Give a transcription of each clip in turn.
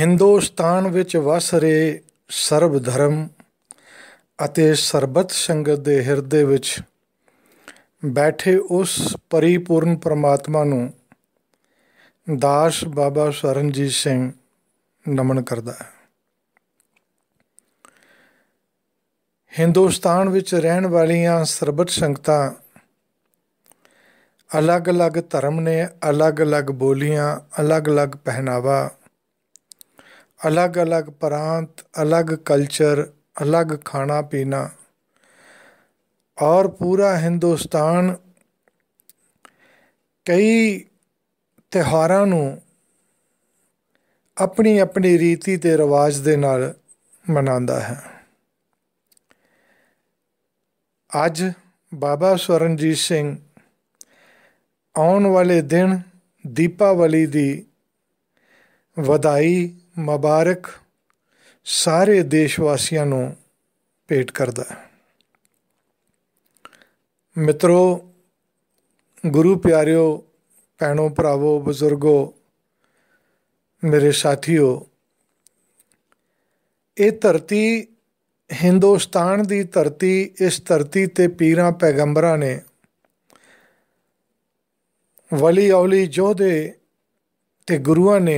ਹਿੰਦੁਸਤਾਨ ਵਿੱਚ ਵਸ ਰਹੇ ਸਰਬ ਧਰਮ ਅਤੇ ਸਰਬਤ ਸੰਗਤ ਦੇ ਹਿਰਦੇ ਵਿੱਚ ਬੈਠੇ ਉਸ ਪਰਿਪੂਰਨ ਪ੍ਰਮਾਤਮਾ ਨੂੰ ਦਾਸ ਬਾਬਾ ਸਰਨਜੀਤ ਸਿੰਘ ਨਮਨ ਕਰਦਾ ਹੈ ਹਿੰਦੁਸਤਾਨ ਵਿੱਚ ਰਹਿਣ ਵਾਲੀਆਂ ਸਰਬਤ ਸੰਗਤਾਂ ਅਲੱਗ-ਅਲੱਗ ਧਰਮ ਨੇ ਅਲੱਗ-ਅਲੱਗ ਬੋਲੀਆਂ ਅਲੱਗ-ਅਲੱਗ ਪਹਿਨਾਵਾ ਅਲੱਗ-ਅਲੱਗ प्रांत अलग कल्चर अलग खाना पीना और पूरा ਹਿੰਦੁਸਤਾਨ ਕਈ ਤਿਹਾਰਾਂ ਨੂੰ ਆਪਣੀ ਆਪਣੀ ਰੀਤੀ ਤੇ ਰਿਵਾਜ ਦੇ ਨਾਲ ਮਨਾਉਂਦਾ ਹੈ ਅੱਜ ਬਾਬਾ ਸਵਰਨਜੀਤ ਸਿੰਘ ਆਉਣ ਵਾਲੇ ਦਿਨ ਦੀਪਾਵਲੀ ਦੀ ਵਧਾਈ ਮੁਬਾਰਕ ਸਾਰੇ ਦੇਸ਼ ਵਾਸੀਆਂ ਨੂੰ ਭੇਟ ਕਰਦਾ ਹੈ ਮਿੱਤਰੋ ਗੁਰੂ ਪਿਆਰਿਓ ਪੈਣੋ ਭਰਾਵੋ ਬਜ਼ੁਰਗੋ ਮੇਰੇ ਸਾਥੀਓ ਇਹ ਧਰਤੀ ਹਿੰਦੁਸਤਾਨ ਦੀ ਧਰਤੀ ਇਸ ਧਰਤੀ ਤੇ ਪੀਰਾਂ ਪੈਗੰਬਰਾਂ ਨੇ ਵਲੀ ਔਲੀ ਜੋਦੇ ਤੇ ਗੁਰੂਆਂ ਨੇ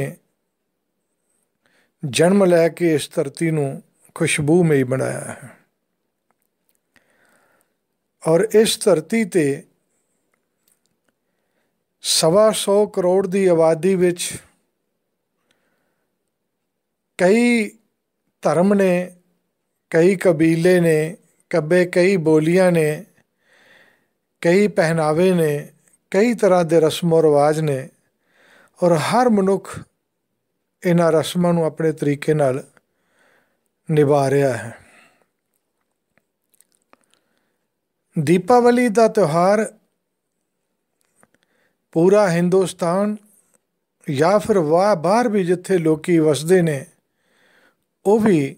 ਜਨਮ ਲੈ ਕੇ ਇਸ ਧਰਤੀ ਨੂੰ ਖੁਸ਼ਬੂਮਈ ਬਣਾਇਆ ਹੈ ਔਰ ਇਸ ਧਰਤੀ ਤੇ ਸਵਾ 100 ਕਰੋੜ ਦੀ ਆਬਾਦੀ ਵਿੱਚ ਕਈ ਧਰਮ ਨੇ ਕਈ ਕਬੀਲੇ ਨੇ ਕੱਬੇ ਕਈ ਬੋਲੀਆਂ ਨੇ ਕਈ ਪਹਿਨਾਵੇ ਨੇ ਕਈ ਤਰ੍ਹਾਂ ਦੇ ਰਸਮੋ ਰਿਵਾਜ ਨੇ ਔਰ ਹਰ ਮਨੁੱਖ ਇਹਨਾਂ ਰਸਮਾਂ ਨੂੰ ਆਪਣੇ ਤਰੀਕੇ ਨਾਲ ਨਿਭਾ ਰਿਹਾ ਹੈ ਦੀਪਾਵਲੀ ਦਾ ਤਿਉਹਾਰ ਪੂਰਾ ਹਿੰਦੁਸਤਾਨ ਜਾਂ ਫਿਰ ਵਾਹ ਬਾਹਰ ਵੀ ਜਿੱਥੇ ਲੋਕੀ ਵਸਦੇ ਨੇ ਉਹ ਵੀ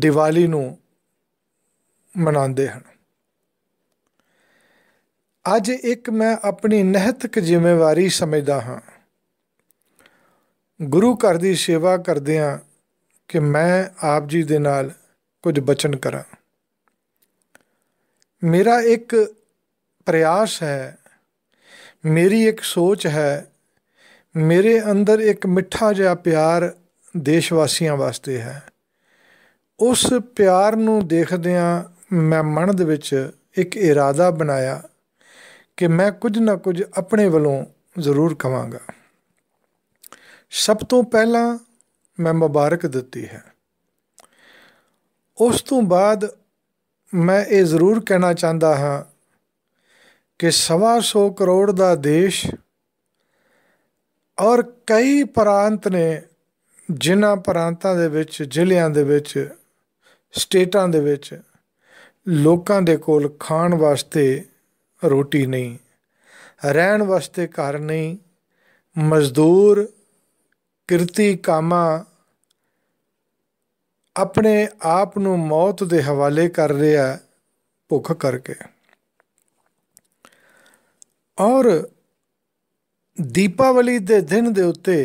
ਦੀਵਾਲੀ ਨੂੰ ਮਨਾਉਂਦੇ ਹਨ ਅੱਜ ਇੱਕ ਮੈਂ ਆਪਣੀ ਨਹਿਤਕ ਜ਼ਿੰਮੇਵਾਰੀ ਸਮਝਦਾ ਹਾਂ ਗੁਰੂ ਘਰ ਦੀ ਸੇਵਾ ਕਰਦਿਆਂ ਕਿ ਮੈਂ ਆਪ ਜੀ ਦੇ ਨਾਲ ਕੁਝ ਬਚਨ ਕਰਾਂ ਮੇਰਾ ਇੱਕ ਪ੍ਰਯਾਸ ਹੈ ਮੇਰੀ ਇੱਕ ਸੋਚ ਹੈ ਮੇਰੇ ਅੰਦਰ ਇੱਕ ਮਿੱਠਾ ਜਿਹਾ ਪਿਆਰ ਦੇਸ਼ ਵਾਸੀਆਂ ਵਾਸਤੇ ਹੈ ਉਸ ਪਿਆਰ ਨੂੰ ਦੇਖਦਿਆਂ ਮੈਂ ਮਨ ਦੇ ਵਿੱਚ ਇੱਕ ਇਰਾਦਾ ਬਣਾਇਆ ਕਿ ਮੈਂ ਕੁਝ ਨਾ ਕੁਝ ਆਪਣੇ ਵੱਲੋਂ ਜ਼ਰੂਰ ਕਵਾਂਗਾ ਸਭ ਤੋਂ ਪਹਿਲਾਂ ਮੈਂ ਮੁਬਾਰਕ ਦਿੱਤੀ ਹੈ ਉਸ ਤੋਂ ਬਾਅਦ ਮੈਂ ਇਹ ਜ਼ਰੂਰ ਕਹਿਣਾ ਚਾਹੁੰਦਾ ਹਾਂ ਕਿ 1.5 ਕਰੋੜ ਦਾ ਦੇਸ਼ ਔਰ ਕਈ ਪ੍ਰਾਂਤ ਨੇ ਜਿਨ੍ਹਾਂ ਪ੍ਰਾਂਤਾਂ ਦੇ ਵਿੱਚ ਜ਼ਿਲ੍ਹਿਆਂ ਦੇ ਵਿੱਚ ਸਟੇਟਾਂ ਦੇ ਵਿੱਚ ਲੋਕਾਂ ਦੇ ਕੋਲ ਖਾਣ ਵਾਸਤੇ ਰੋਟੀ ਨਹੀਂ ਰਹਿਣ ਵਾਸਤੇ ਘਰ ਨਹੀਂ ਮਜ਼ਦੂਰ ਕਿਰਤੀ ਕਾਮਾ ਆਪਣੇ ਆਪ ਨੂੰ ਮੌਤ ਦੇ ਹਵਾਲੇ ਕਰ ਰਿਹਾ ਭੁੱਖ ਕਰਕੇ ਔਰ ਦੀਪਾਵਲੀ ਦੇ ਦਿਨ ਦੇ ਉੱਤੇ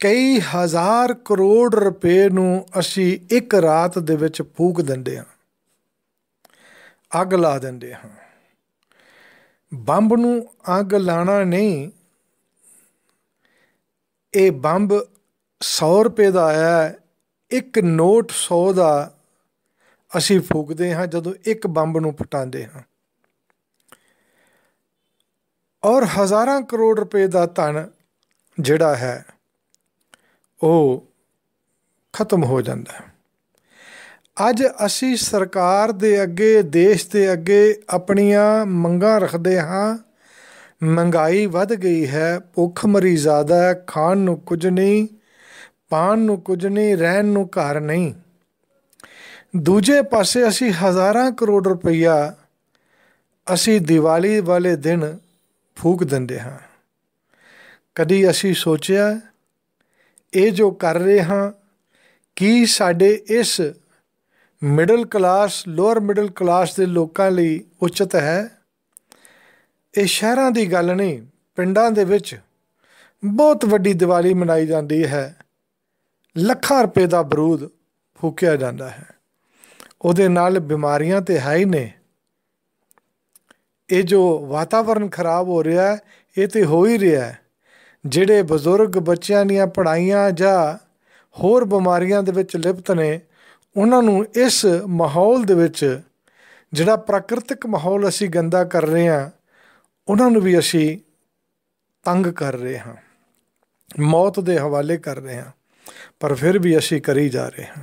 ਕਈ ਹਜ਼ਾਰ ਕਰੋੜ ਰੁਪਏ ਨੂੰ ਅਸੀਂ ਇੱਕ ਰਾਤ ਦੇ ਵਿੱਚ ਫੂਕ ਦਿੰਦੇ ਹਾਂ ਅੱਗ ਲਾ ਦਿੰਦੇ ਹਾਂ ਬੰਬ ਨੂੰ ਅੱਗ ਲਾਣਾ ਨਹੀਂ ਇਹ ਬੰਬ 100 ਰੁਪਏ ਦਾ ਆਇਆ ਇੱਕ ਨੋਟ 100 ਦਾ ਅਸੀਂ ਫੂਕਦੇ ਹਾਂ ਜਦੋਂ ਇੱਕ ਬੰਬ ਨੂੰ ਪਟਾਉਂਦੇ ਹਾਂ ਔਰ ਹਜ਼ਾਰਾਂ ਕਰੋੜ ਰੁਪਏ ਦਾ ਧਨ ਜਿਹੜਾ ਹੈ ਉਹ ਖਤਮ ਹੋ ਜਾਂਦਾ ਹੈ ਅੱਜ ਅਸੀਂ ਸਰਕਾਰ ਦੇ ਅੱਗੇ ਦੇਸ਼ ਦੇ ਅੱਗੇ ਆਪਣੀਆਂ ਮੰਗਾਂ ਰੱਖਦੇ ਹਾਂ ਮਹਿੰਗਾਈ ਵੱਧ ਗਈ ਹੈ ਭੁੱਖ ਮਰੀ ਜ਼ਿਆਦਾ ਹੈ ਖਾਣ ਨੂੰ ਕੁਝ ਨਹੀਂ ਪਾਣ ਨੂੰ ਕੁਝ ਨਹੀਂ ਰਹਿਣ ਨੂੰ ਘਰ ਨਹੀਂ ਦੂਜੇ ਪਾਸੇ ਅਸੀਂ ਹਜ਼ਾਰਾਂ ਕਰੋੜ ਰੁਪਈਆ ਅਸੀਂ ਦੀਵਾਲੀ ਵਾਲੇ ਦਿਨ ਫੂਕ ਦਿੰਦੇ ਹਾਂ ਕਦੀ ਅਸੀਂ ਸੋਚਿਆ ਇਹ ਜੋ ਕਰ ਰਹੇ ਹਾਂ ਕੀ ਸਾਡੇ ਇਸ middle class lower middle class ਦੇ ਲੋਕਾਂ ਲਈ ਉਚਿਤ ਹੈ ਇਹ ਸ਼ਹਿਰਾਂ ਦੀ ਗੱਲ ਨਹੀਂ ਪਿੰਡਾਂ ਦੇ ਵਿੱਚ ਬਹੁਤ ਵੱਡੀ ਦੀਵਾਲੀ ਮਨਾਈ ਜਾਂਦੀ ਹੈ ਲੱਖਾਂ ਰੁਪਏ ਦਾ ਬਰੂਦ ਫੂਕਿਆ ਜਾਂਦਾ ਹੈ ਉਹਦੇ ਨਾਲ ਬਿਮਾਰੀਆਂ ਤੇ ਹੈ ਹੀ ਨੇ ਇਹ ਜੋ ਵਾਤਾਵਰਣ ਖਰਾਬ ਹੋ ਰਿਹਾ ਹੈ ਇਹ ਤੇ ਹੋ ਹੀ ਰਿਹਾ ਹੈ ਜਿਹੜੇ ਬਜ਼ੁਰਗ ਬੱਚਿਆਂ ਦੀਆਂ ਪੜਾਈਆਂ ਜਾਂ ਹੋਰ ਬਿਮਾਰੀਆਂ ਦੇ ਵਿੱਚ ਲਿਪਤ ਨੇ ਉਹਨਾਂ ਨੂੰ ਇਸ ਮਾਹੌਲ ਦੇ ਵਿੱਚ ਜਿਹੜਾ ਪ੍ਰਕਿਰਤਿਕ ਮਾਹੌਲ ਅਸੀਂ ਗੰਦਾ ਕਰ ਰਹੇ ਹਾਂ ਉਹਨਾਂ ਨੂੰ ਵੀ ਅਸੀਂ ਤੰਗ ਕਰ ਰਹੇ ਹਾਂ ਮੌਤ ਦੇ ਹਵਾਲੇ ਕਰ ਰਹੇ ਹਾਂ ਪਰ ਫਿਰ ਵੀ ਅਸੀਂ ਕਰੀ ਜਾ ਰਹੇ ਹਾਂ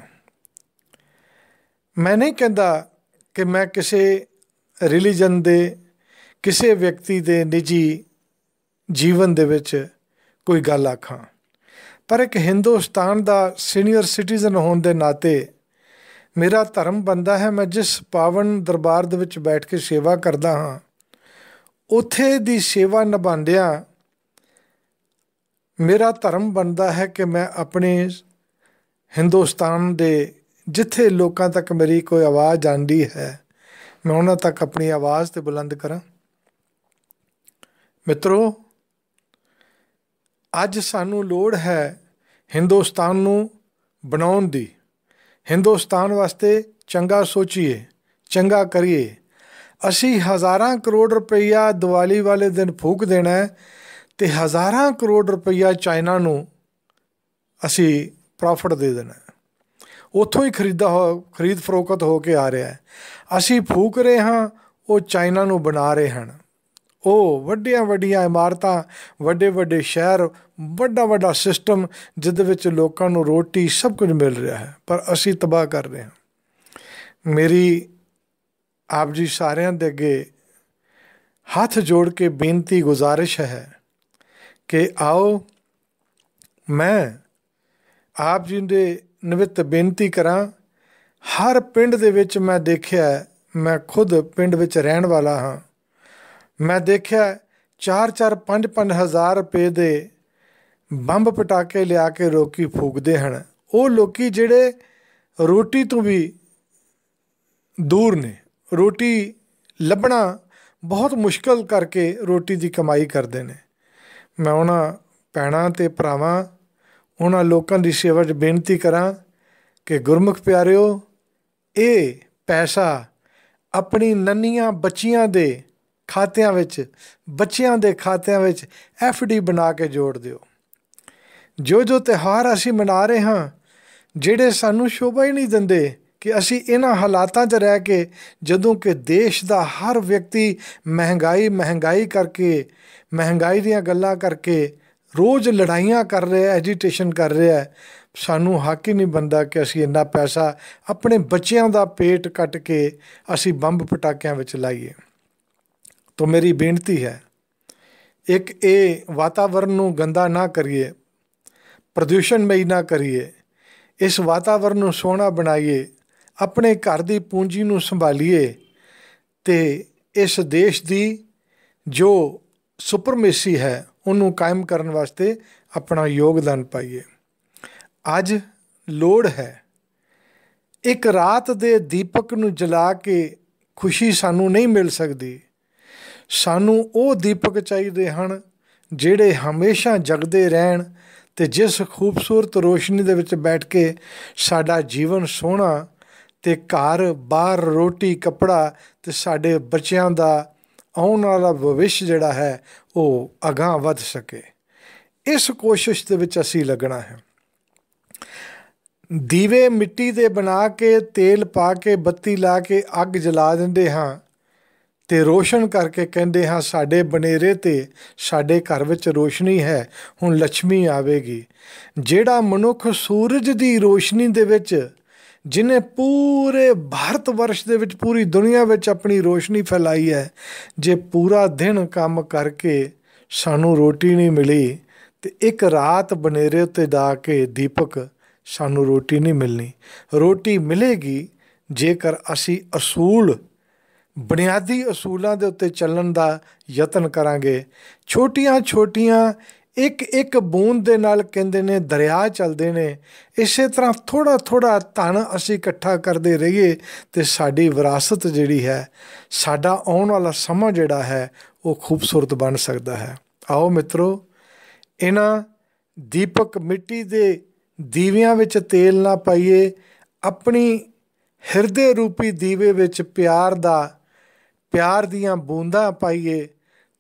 ਮੈਂ ਨਹੀਂ ਕਹਿੰਦਾ ਕਿ ਮੈਂ ਕਿਸੇ ਰਿਲੀਜਨ ਦੇ ਕਿਸੇ ਵਿਅਕਤੀ ਦੇ ਨਿੱਜੀ ਜੀਵਨ ਦੇ ਵਿੱਚ ਕੋਈ ਗੱਲ ਆਖਾਂ ਪਰ ਇੱਕ ਹਿੰਦੁਸਤਾਨ ਦਾ ਸੀਨੀਅਰ ਸਿਟੀਜ਼ਨ ਹੋਣ ਦੇ ਨਾਤੇ ਮੇਰਾ ਧਰਮ ਬੰਦਾ ਹੈ ਮੈਂ ਜਿਸ ਪਾਵਨ ਦਰਬਾਰ ਦੇ ਵਿੱਚ ਬੈਠ ਕੇ ਸੇਵਾ ਕਰਦਾ ਹਾਂ ਉਥੇ ਦੀ ਸੇਵਾ ਨਿਭਾਉਂਦਿਆਂ ਮੇਰਾ ਧਰਮ ਬਣਦਾ ਹੈ ਕਿ ਮੈਂ ਆਪਣੇ ਹਿੰਦੁਸਤਾਨ ਦੇ ਜਿੱਥੇ ਲੋਕਾਂ ਤੱਕ ਮੇਰੀ ਕੋਈ ਆਵਾਜ਼ ਜਾਂਦੀ ਹੈ ਮੈਂ ਉਹਨਾਂ ਤੱਕ ਆਪਣੀ ਆਵਾਜ਼ ਤੇ ਬੁਲੰਦ ਕਰਾਂ ਮਿੱਤਰੋ ਅੱਜ ਸਾਨੂੰ ਲੋੜ ਹੈ ਹਿੰਦੁਸਤਾਨ ਨੂੰ ਬਣਾਉਣ ਦੀ ਹਿੰਦੁਸਤਾਨ ਵਾਸਤੇ ਚੰਗਾ ਸੋਚੀਏ ਚੰਗਾ ਕਰੀਏ ਅਸੀਂ ਹਜ਼ਾਰਾਂ ਕਰੋੜ ਰੁਪਈਆ ਦੀਵਾਲੀ ਵਾਲੇ ਦਿਨ ਫੂਕ ਦੇਣਾ ਹੈ ਤੇ ਹਜ਼ਾਰਾਂ ਕਰੋੜ ਰੁਪਈਆ ਚਾਈਨਾ ਨੂੰ ਅਸੀਂ ਪ੍ਰੋਫਿਟ ਦੇ ਦੇਣਾ ਉੱਥੋਂ ਹੀ ਖਰੀਦਾ ਹੋ ਖਰੀਦ ਫਰੋਖਤ ਹੋ ਕੇ ਆ ਰਿਹਾ ਹੈ ਅਸੀਂ ਫੂਕ ਰਹੇ ਹਾਂ ਉਹ ਚਾਈਨਾ ਨੂੰ ਬਣਾ ਰਹੇ ਹਨ ਉਹ ਵੱਡੀਆਂ ਵੱਡੀਆਂ ਇਮਾਰਤਾਂ ਵੱਡੇ ਵੱਡੇ ਸ਼ਹਿਰ ਵੱਡਾ ਵੱਡਾ ਸਿਸਟਮ ਜਿਸ ਵਿੱਚ ਲੋਕਾਂ ਨੂੰ ਰੋਟੀ ਸਭ ਕੁਝ ਮਿਲ ਰਿਹਾ ਹੈ ਪਰ ਅਸੀਂ ਤਬਾਹ ਕਰ ਰਹੇ ਹਾਂ ਮੇਰੀ ਆਪ ਜੀ ਸਾਰਿਆਂ ਦੇ ਅੱਗੇ ਹੱਥ ਜੋੜ ਕੇ ਬੇਨਤੀ ਗੁਜ਼ਾਰਿਸ਼ ਹੈ ਕਿ ਆਓ ਮੈਂ ਆਪ ਜੀ ਦੇ ਨਿਵਿਤ ਬੇਨਤੀ ਕਰਾਂ ਹਰ ਪਿੰਡ ਦੇ ਵਿੱਚ ਮੈਂ ਦੇਖਿਆ ਮੈਂ ਖੁਦ ਪਿੰਡ ਵਿੱਚ ਰਹਿਣ ਵਾਲਾ ਹਾਂ ਮੈਂ ਦੇਖਿਆ 4-4 5 5000 ਰੁਪਏ ਦੇ ਬੰਬ ਪਟਾਕੇ ਲਿਆ ਕੇ ਲੋਕੀ ਫੂਕਦੇ ਹਨ ਉਹ ਲੋਕੀ ਜਿਹੜੇ ਰੋਟੀ ਤੋਂ ਵੀ ਦੂਰ ਨੇ ਰੋਟੀ ਲੱਭਣਾ ਬਹੁਤ ਮੁਸ਼ਕਲ ਕਰਕੇ ਰੋਟੀ ਦੀ ਕਮਾਈ ਕਰਦੇ ਨੇ ਮੈਂ ਉਹਨਾਂ ਪੈਣਾ ਤੇ ਭਰਾਵਾਂ ਉਹਨਾਂ ਲੋਕਾਂ ਦੀ ਸੇਵਾ 'ਚ ਬੇਨਤੀ ਕਰਾਂ ਕਿ ਗੁਰਮੁਖ ਪਿਆਰਿਓ ਇਹ ਪੈਸਾ ਆਪਣੀ ਨੰਨੀਆਂ ਬੱਚੀਆਂ ਦੇ ਖਾਤਿਆਂ ਵਿੱਚ ਬੱਚਿਆਂ ਦੇ ਖਾਤਿਆਂ ਵਿੱਚ ਐਫਡੀ ਬਣਾ ਕੇ ਜੋੜ ਦਿਓ ਜੋ ਜੋ ਤਿਹਾਰ ਅਸੀਂ ਮਨਾ ਰਹੇ ਹਾਂ ਜਿਹੜੇ ਸਾਨੂੰ ਸ਼ੋਭਾ ਹੀ ਨਹੀਂ ਦਿੰਦੇ ਕਿ ਅਸੀਂ ਇਹਨਾਂ ਹਾਲਾਤਾਂ 'ਚ ਰਹਿ ਕੇ ਜਦੋਂ ਕਿ ਦੇਸ਼ ਦਾ ਹਰ ਵਿਅਕਤੀ ਮਹਿੰਗਾਈ ਮਹਿੰਗਾਈ ਕਰਕੇ ਮਹਿੰਗਾਈ ਦੀਆਂ ਗੱਲਾਂ ਕਰਕੇ ਰੋਜ਼ ਲੜਾਈਆਂ ਕਰ ਰਿਹਾ ਐਜੀਟੇਸ਼ਨ ਕਰ ਰਿਹਾ ਸਾਨੂੰ ਹੱਕ ਹੀ ਨਹੀਂ ਬੰਦਾ ਕਿ ਅਸੀਂ ਇੰਨਾ ਪੈਸਾ ਆਪਣੇ ਬੱਚਿਆਂ ਦਾ ਪੇਟ ਕੱਟ ਕੇ ਅਸੀਂ ਬੰਬ ਪਟਾਕਿਆਂ ਵਿੱਚ ਲਾਈਏ ਤੋਂ ਮੇਰੀ ਬੇਨਤੀ ਹੈ ਇੱਕ ਇਹ ਵਾਤਾਵਰਨ ਨੂੰ ਗੰਦਾ ਨਾ ਕਰੀਏ ਪ੍ਰਦੂਸ਼ਣ ਮਈ ਨਾ ਕਰੀਏ ਇਸ ਵਾਤਾਵਰਨ ਨੂੰ ਸੋਹਣਾ ਬਣਾਈਏ ਆਪਣੇ ਘਰ ਦੀ ਪੂੰਜੀ ਨੂੰ ਸੰਭਾਲੀਏ ਤੇ ਇਸ ਦੇਸ਼ ਦੀ ਜੋ ਸੁਪਰਮੇਸੀ ਹੈ ਉਹਨੂੰ ਕਾਇਮ ਕਰਨ ਵਾਸਤੇ ਆਪਣਾ ਯੋਗਦਾਨ ਪਾਈਏ ਅੱਜ ਲੋੜ ਹੈ ਇੱਕ ਰਾਤ ਦੇ ਦੀਪਕ ਨੂੰ ਜਲਾ ਕੇ ਖੁਸ਼ੀ ਸਾਨੂੰ ਨਹੀਂ ਮਿਲ ਸਕਦੀ ਸਾਨੂੰ ਉਹ ਦੀਪਕ ਚਾਹੀਦੇ ਹਨ ਜਿਹੜੇ ਹਮੇਸ਼ਾ ਜਗਦੇ ਰਹਿਣ ਤੇ ਜਿਸ ਖੂਬਸੂਰਤ ਰੋਸ਼ਨੀ ਦੇ ਵਿੱਚ ਬੈਠ ਕੇ ਸਾਡਾ ਜੀਵਨ ਸੋਹਣਾ ਤੇ ਘਰ ਬਾਹਰ ਰੋਟੀ ਕਪੜਾ ਤੇ ਸਾਡੇ ਬੱਚਿਆਂ ਦਾ ਆਉਣ ਵਾਲਾ ਭਵਿੱਖ ਜਿਹੜਾ ਹੈ ਉਹ ਅਗਾਹ ਵੱਧ ਸਕੇ ਇਸ ਕੋਸ਼ਿਸ਼ ਦੇ ਵਿੱਚ ਅਸੀਂ ਲੱਗਣਾ ਹੈ ਦੀਵੇ ਮਿੱਟੀ ਦੇ ਬਣਾ ਕੇ ਤੇਲ ਪਾ ਕੇ ਬੱਤੀ ਲਾ ਕੇ ਅੱਗ ਜਲਾ ਦਿੰਦੇ ਹਾਂ ਤੇ ਰੋਸ਼ਨ ਕਰਕੇ ਕਹਿੰਦੇ ਹਾਂ ਸਾਡੇ ਬਨੇਰੇ ਤੇ ਸਾਡੇ ਘਰ ਵਿੱਚ ਰੋਸ਼ਨੀ ਹੈ ਹੁਣ ਲక్ష్ਮੀ ਆਵੇਗੀ ਜਿਹੜਾ ਮਨੁੱਖ ਸੂਰਜ ਦੀ ਰੋਸ਼ਨੀ ਦੇ ਵਿੱਚ ਜਿਨੇ ਪੂਰੇ ਭਾਰਤ ਵਰਸ਼ ਦੇ ਵਿੱਚ ਪੂਰੀ ਦੁਨੀਆ ਵਿੱਚ ਆਪਣੀ ਰੋਸ਼ਨੀ ਫੈਲਾਈ ਹੈ ਜੇ ਪੂਰਾ ਦਿਨ ਕੰਮ ਕਰਕੇ ਸਾਨੂੰ ਰੋਟੀ ਨਹੀਂ ਮਿਲੀ ਤੇ ਇੱਕ ਰਾਤ ਬਨੇਰੇ ਉੱਤੇ ਜਾ ਕੇ ਦੀਪਕ ਸਾਨੂੰ ਰੋਟੀ ਨਹੀਂ ਮਿਲਣੀ ਰੋਟੀ ਮਿਲੇਗੀ ਜੇਕਰ ਅਸੀਂ ਅਸੂਲ ਬੁਨਿਆਦੀ ਅਸੂਲਾਂ ਦੇ ਉੱਤੇ ਚੱਲਣ ਦਾ ਯਤਨ ਕਰਾਂਗੇ ਛੋਟੀਆਂ-ਛੋਟੀਆਂ ਇੱਕ ਇੱਕ ਬੂੰਦ ਦੇ ਨਾਲ ਕਹਿੰਦੇ ਨੇ ਦਰਿਆ ਚੱਲਦੇ ਨੇ ਇਸੇ ਤਰ੍ਹਾਂ ਥੋੜਾ ਥੋੜਾ ਧਨ ਅਸੀਂ ਇਕੱਠਾ ਕਰਦੇ ਰਹੀਏ ਤੇ ਸਾਡੀ ਵਿਰਾਸਤ ਜਿਹੜੀ ਹੈ ਸਾਡਾ ਆਉਣ ਵਾਲਾ ਸਮਾਂ ਜਿਹੜਾ ਹੈ ਉਹ ਖੂਬਸੂਰਤ ਬਣ ਸਕਦਾ ਹੈ ਆਓ ਮਿੱਤਰੋ ਇਹਨਾਂ ਦੀਪਕ ਮਿੱਟੀ ਦੇ ਦੀਵਿਆਂ ਵਿੱਚ ਤੇਲ ਨਾ ਪਾਈਏ ਆਪਣੀ ਹਿਰਦੇ ਰੂਪੀ ਦੀਵੇ ਵਿੱਚ ਪਿਆਰ ਦਾ ਪਿਆਰ ਦੀਆਂ ਬੂੰਦਾਂ ਪਾਈਏ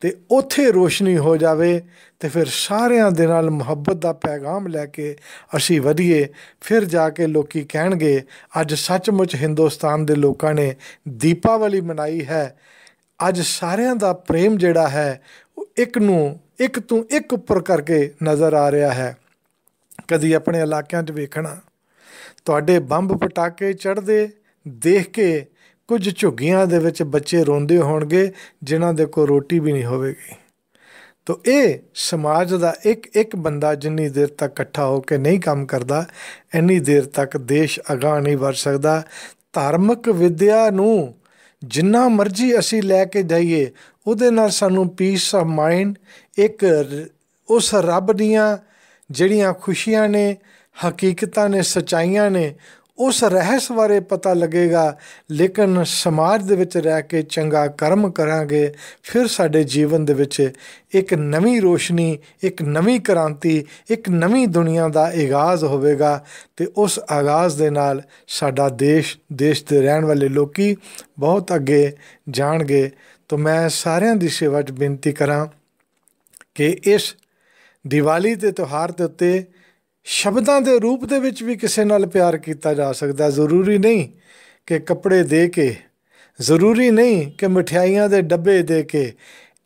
ਤੇ ਉਥੇ ਰੋਸ਼ਨੀ ਹੋ ਜਾਵੇ ਤੇ ਫਿਰ ਸਾਰਿਆਂ ਦੇ ਨਾਲ ਮੁਹੱਬਤ ਦਾ ਪੈਗਾਮ ਲੈ ਕੇ ਅਸੀਂ ਵਧੀਏ ਫਿਰ ਜਾ ਕੇ ਲੋਕੀ ਕਹਿਣਗੇ ਅੱਜ ਸੱਚਮੁੱਚ ਹਿੰਦੁਸਤਾਨ ਦੇ ਲੋਕਾਂ ਨੇ ਦੀਪਾਵਲੀ ਮਨਾਈ ਹੈ ਅੱਜ ਸਾਰਿਆਂ ਦਾ ਪ੍ਰੇਮ ਜਿਹੜਾ ਹੈ ਉਹ ਇੱਕ ਨੂੰ ਇੱਕ ਤੋਂ ਇੱਕ ਉੱਪਰ ਕਰਕੇ ਨਜ਼ਰ ਆ ਰਿਹਾ ਹੈ ਕਦੀ ਆਪਣੇ ਇਲਾਕਿਆਂ 'ਚ ਵੇਖਣਾ ਤੁਹਾਡੇ ਬੰਬ ਪਟਾਕੇ ਚੜਦੇ ਦੇਖ ਕੇ ਕੁਝ ਝੁੱਗੀਆਂ ਦੇ ਵਿੱਚ ਬੱਚੇ ਰੋਂਦੇ ਹੋਣਗੇ ਜਿਨ੍ਹਾਂ ਦੇ ਕੋਲ ਰੋਟੀ ਵੀ ਨਹੀਂ ਹੋਵੇਗੀ ਤੋ ਇਹ ਸਮਾਜ ਦਾ ਇੱਕ ਇੱਕ ਬੰਦਾ ਜਿੰਨੀ ਦੇਰ ਤੱਕ ਇਕੱਠਾ ਹੋ ਕੇ ਨਹੀਂ ਕੰਮ ਕਰਦਾ ਇੰਨੀ ਦੇਰ ਤੱਕ ਦੇਸ਼ ਅਗਾ ਨਹੀਂ ਵਧ ਸਕਦਾ ਧਾਰਮਿਕ ਵਿਦਿਆ ਨੂੰ ਜਿੰਨਾ ਮਰਜ਼ੀ ਅਸੀਂ ਲੈ ਕੇ ਜਾਈਏ ਉਹਦੇ ਨਾਲ ਸਾਨੂੰ ਪੀਸ ਆਫ ਮਾਈਂਡ ਇੱਕ ਉਸ ਰੱਬ ਦੀਆਂ ਜਿਹੜੀਆਂ ਖੁਸ਼ੀਆਂ ਨੇ ਹਕੀਕਤਾਂ ਨੇ ਸਚਾਈਆਂ ਨੇ ਉਸ ਰਹਿਸ ਬਾਰੇ ਪਤਾ ਲੱਗੇਗਾ ਲੇਕਿਨ ਸਮਾਜ ਦੇ ਵਿੱਚ ਰਹਿ ਕੇ ਚੰਗਾ ਕਰਮ ਕਰਾਂਗੇ ਫਿਰ ਸਾਡੇ ਜੀਵਨ ਦੇ ਵਿੱਚ ਇੱਕ ਨਵੀਂ ਰੋਸ਼ਨੀ ਇੱਕ ਨਵੀਂ ਕ੍ਰਾਂਤੀ ਇੱਕ ਨਵੀਂ ਦੁਨੀਆ ਦਾ ਆਗਾਜ਼ ਹੋਵੇਗਾ ਤੇ ਉਸ ਆਗਾਜ਼ ਦੇ ਨਾਲ ਸਾਡਾ ਦੇਸ਼ ਦੇਸ਼ ਦੇ ਰਹਿਣ ਵਾਲੇ ਲੋਕੀ ਬਹੁਤ ਅੱਗੇ ਜਾਣਗੇ ਤਾਂ ਮੈਂ ਸਾਰਿਆਂ ਦੀ ਸੇਵਾ 'ਚ ਬੇਨਤੀ ਕਰਾਂ ਕਿ ਇਸ ਦੀਵਾਲੀ ਦੇ ਤਿਉਹਾਰ ਦੇ ਉੱਤੇ ਸ਼ਬਦਾਂ ਦੇ ਰੂਪ ਦੇ ਵਿੱਚ ਵੀ ਕਿਸੇ ਨਾਲ ਪਿਆਰ ਕੀਤਾ ਜਾ ਸਕਦਾ ਜ਼ਰੂਰੀ ਨਹੀਂ ਕਿ ਕੱਪੜੇ ਦੇ ਕੇ ਜ਼ਰੂਰੀ ਨਹੀਂ ਕਿ ਮਠਿਆਈਆਂ ਦੇ ਡੱਬੇ ਦੇ ਕੇ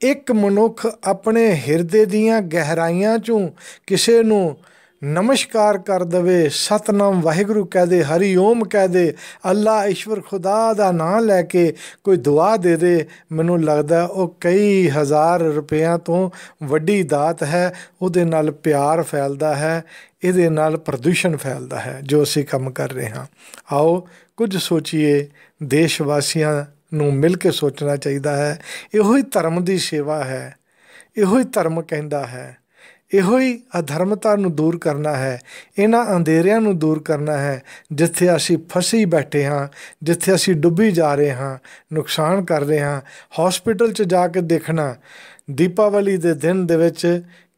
ਇੱਕ ਮਨੁੱਖ ਆਪਣੇ ਹਿਰਦੇ ਦੀਆਂ ਗਹਿਰਾਈਆਂ ਚੋਂ ਕਿਸੇ ਨੂੰ ਨਮਸਕਾਰ ਕਰ ਦਵੇ ਸਤਨਾਮ ਵਾਹਿਗੁਰੂ ਕਹਿ ਦੇ ਹਰੀ ਓਮ ਕਹਿ ਦੇ ਅੱਲਾ ਈਸ਼ਵਰ ਖੁਦਾ ਦਾ ਨਾਮ ਲੈ ਕੇ ਕੋਈ ਦੁਆ ਦੇ ਦੇ ਮੈਨੂੰ ਲੱਗਦਾ ਉਹ ਕਈ ਹਜ਼ਾਰ ਰੁਪਿਆਂ ਤੋਂ ਵੱਡੀ ਦਾਤ ਹੈ ਉਹਦੇ ਨਾਲ ਪਿਆਰ ਫੈਲਦਾ ਹੈ ਇਹਦੇ ਨਾਲ ਪ੍ਰਦੂਸ਼ਣ ਫੈਲਦਾ ਹੈ ਜੋ ਅਸੀਂ ਕੰਮ ਕਰ ਰਹੇ ਹਾਂ ਆਓ ਕੁਝ ਸੋਚੀਏ ਦੇਸ਼ ਵਾਸੀਆਂ ਨੂੰ ਮਿਲ ਕੇ ਸੋਚਣਾ ਚਾਹੀਦਾ ਹੈ ਇਹੋ ਹੀ ਧਰਮ ਦੀ ਸੇਵਾ ਹੈ ਇਹੋ ਹੀ ਧਰਮ ਕਹਿੰਦਾ ਹੈ ਇਹੋ ਹੀ ਅਧਰਮਤਾ ਨੂੰ ਦੂਰ ਕਰਨਾ ਹੈ ਇਹਨਾਂ ਅੰਧੇਰਿਆਂ ਨੂੰ ਦੂਰ ਕਰਨਾ ਹੈ ਜਿੱਥੇ ਅਸੀਂ ਫਸੇ ਬੈਠੇ ਹਾਂ ਜਿੱਥੇ ਅਸੀਂ ਡੁੱਬੀ ਜਾ ਰਹੇ ਹਾਂ ਨੁਕਸਾਨ ਕਰ ਰਹੇ ਹਾਂ ਹਸਪੀਟਲ 'ਚ ਜਾ ਕੇ ਦੇਖਣਾ ਦੀਪਾਵਲੀ ਦੇ ਦਿਨ ਦੇ ਵਿੱਚ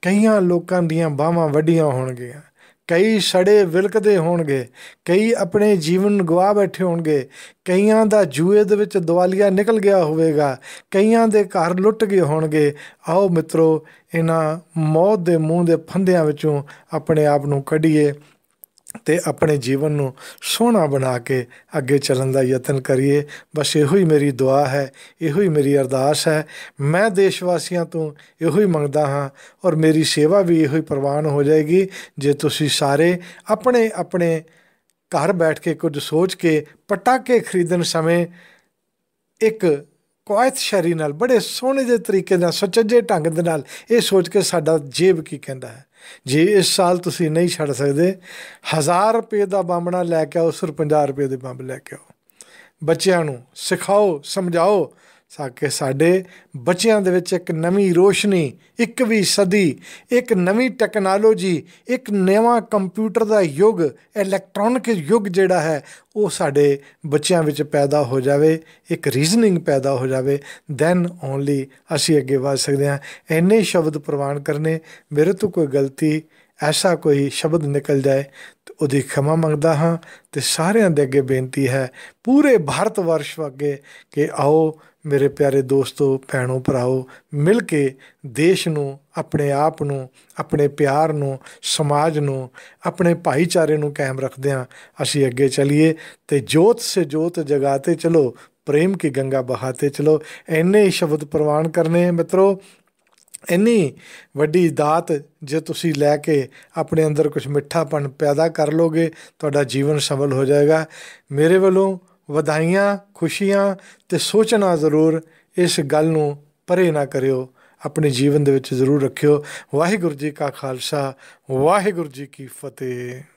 ਕਈਆਂ ਲੋਕਾਂ ਦੀਆਂ ਬਾਹਾਂ ਵੱਡੀਆਂ ਹੋਣਗੀਆਂ ਕਈ ਸੜੇ ਵਿਲਕਦੇ ਹੋਣਗੇ ਕਈ ਆਪਣੇ ਜੀਵਨ ਗਵਾ ਬੈਠੇ ਹੋਣਗੇ ਕਈਆਂ ਦਾ ਜੂਏ ਦੇ ਵਿੱਚ ਦਵਾਲੀਆ ਨਿਕਲ ਗਿਆ ਹੋਵੇਗਾ ਕਈਆਂ ਦੇ ਘਰ ਲੁੱਟ ਗਏ ਹੋਣਗੇ ਆਓ ਮਿੱਤਰੋ ਇਹਨਾਂ ਮੌਤ ਦੇ ਮੂੰਹ ਦੇ ਫੰਦਿਆਂ ਵਿੱਚੋਂ ਆਪਣੇ ਆਪ ਨੂੰ ਕੱਢੀਏ ਤੇ ਆਪਣੇ ਜੀਵਨ ਨੂੰ ਸੋਹਣਾ ਬਣਾ ਕੇ ਅੱਗੇ ਚੱਲਣ ਦਾ ਯਤਨ ਕਰੀਏ ਬਸ ਇਹੋ ਹੀ ਮੇਰੀ ਦੁਆ ਹੈ ਇਹੋ ਹੀ ਮੇਰੀ ਅਰਦਾਸ ਹੈ ਮੈਂ ਦੇਸ਼ ਵਾਸੀਆਂ ਤੋਂ ਇਹੋ ਹੀ ਮੰਗਦਾ ਹਾਂ ਔਰ ਮੇਰੀ ਸੇਵਾ ਵੀ ਇਹੋ ਹੀ ਪ੍ਰਵਾਨ ਹੋ ਜਾਏਗੀ ਜੇ ਤੁਸੀਂ ਸਾਰੇ ਆਪਣੇ ਆਪਣੇ ਘਰ ਬੈਠ ਕੇ ਕੁਝ ਸੋਚ ਕੇ ਪਟਾਕੇ ਖਰੀਦਣ ਸਮੇਂ ਇੱਕ ਕੁਆਇਤ ਸ਼ਰੀ ਨਾਲ ਬੜੇ ਸੋਹਣੇ ਦੇ ਤਰੀਕੇ ਨਾਲ ਸੱਚੇ ਢੰਗ ਦੇ ਨਾਲ ਇਹ ਸੋਚ ਕੇ ਸਾਡਾ ਜੇਬ ਕੀ ਕਹਿੰਦਾ ਹੈ ਜੇ ਇਸ ਸਾਲ ਤੁਸੀਂ ਨਹੀਂ ਛੱਡ ਸਕਦੇ 1000 ਰੁਪਏ ਦਾ ਬੰਬਣਾ ਲੈ ਕੇ ਆਓ ਸਿਰ 50 ਰੁਪਏ ਦੇ ਬੰਬ ਲੈ ਕੇ ਆਓ ਬੱਚਿਆਂ ਨੂੰ ਸਿਖਾਓ ਸਮਝਾਓ ਸਾਕੇ ਸਾਡੇ ਬੱਚਿਆਂ ਦੇ ਵਿੱਚ ਇੱਕ ਨਵੀਂ ਰੋਸ਼ਨੀ ਇੱਕ ਵੀ ਸਦੀ ਇੱਕ ਨਵੀਂ ਟੈਕਨੋਲੋਜੀ ਇੱਕ ਨਵਾਂ ਕੰਪਿਊਟਰ ਦਾ ਯੁੱਗ ਇਲੈਕਟ੍ਰੋਨਿਕ ਯੁੱਗ ਜਿਹੜਾ ਹੈ ਉਹ ਸਾਡੇ ਬੱਚਿਆਂ ਵਿੱਚ ਪੈਦਾ ਹੋ ਜਾਵੇ ਇੱਕ ਰੀਜ਼ਨਿੰਗ ਪੈਦਾ ਹੋ ਜਾਵੇ ਦੈਨ ਓਨਲੀ ਅਸੀਂ ਅੱਗੇ ਵਧ ਸਕਦੇ ਹਾਂ ਐਨੇ ਸ਼ਬਦ ਪ੍ਰਵਾਨ ਕਰਨੇ ਮੇਰੇ ਤੋਂ ਕੋਈ ਗਲਤੀ ਐਸਾ ਕੋਈ ਸ਼ਬਦ ਨਿਕਲ ਜਾਏ ਤੇ ਉਹਦੀ ਖਮਾ ਮੰਗਦਾ ਹਾਂ ਤੇ ਸਾਰਿਆਂ ਦੇ ਅੱਗੇ ਬੇਨਤੀ ਹੈ ਪੂਰੇ ਭਾਰਤ ਵਰਸ਼ ਅੱਗੇ ਕਿ ਆਓ ਮੇਰੇ ਪਿਆਰੇ ਦੋਸਤੋ ਭੈਣੋ ਭਰਾਓ ਮਿਲ ਕੇ ਦੇਸ਼ ਨੂੰ ਆਪਣੇ ਆਪ ਨੂੰ ਆਪਣੇ ਪਿਆਰ ਨੂੰ ਸਮਾਜ ਨੂੰ ਆਪਣੇ ਭਾਈਚਾਰੇ ਨੂੰ ਕਾਇਮ ਰੱਖਦੇ ਹਾਂ ਅਸੀਂ ਅੱਗੇ ਚੱਲੀਏ ਤੇ ਜੋਤ ਸੇ ਜੋਤ ਜਗਾਤੇ ਚਲੋ ਪ੍ਰੇਮ ਕੀ ਗੰਗਾ ਬਹਾਤੇ ਚਲੋ ਐਨੇ ਹੀ ਸ਼ਬਦ ਪ੍ਰਵਾਨ ਕਰਨੇ ਮਿੱਤਰੋ ਇੰਨੀ ਵੱਡੀ ਦਾਤ ਜੇ ਤੁਸੀਂ ਲੈ ਕੇ ਆਪਣੇ ਅੰਦਰ ਕੁਝ ਮਿੱਠਾਪਣ ਪੈਦਾ ਕਰ ਲੋਗੇ ਤੁਹਾਡਾ ਜੀਵਨ ਸਫਲ ਹੋ ਜਾਏਗਾ ਮੇਰੇ ਵੱਲੋਂ ਵਧਾਈਆਂ ਖੁਸ਼ੀਆਂ ਤੇ ਸੋਚਣਾ ਜ਼ਰੂਰ ਇਸ ਗੱਲ ਨੂੰ ਪਰੇ ਨਾ ਕਰਿਓ ਆਪਣੇ ਜੀਵਨ ਦੇ ਵਿੱਚ ਜ਼ਰੂਰ ਰੱਖਿਓ ਵਾਹਿਗੁਰੂ ਜੀ ਕਾ ਖਾਲਸਾ ਵਾਹਿਗੁਰੂ ਜੀ ਕੀ ਫਤਿਹ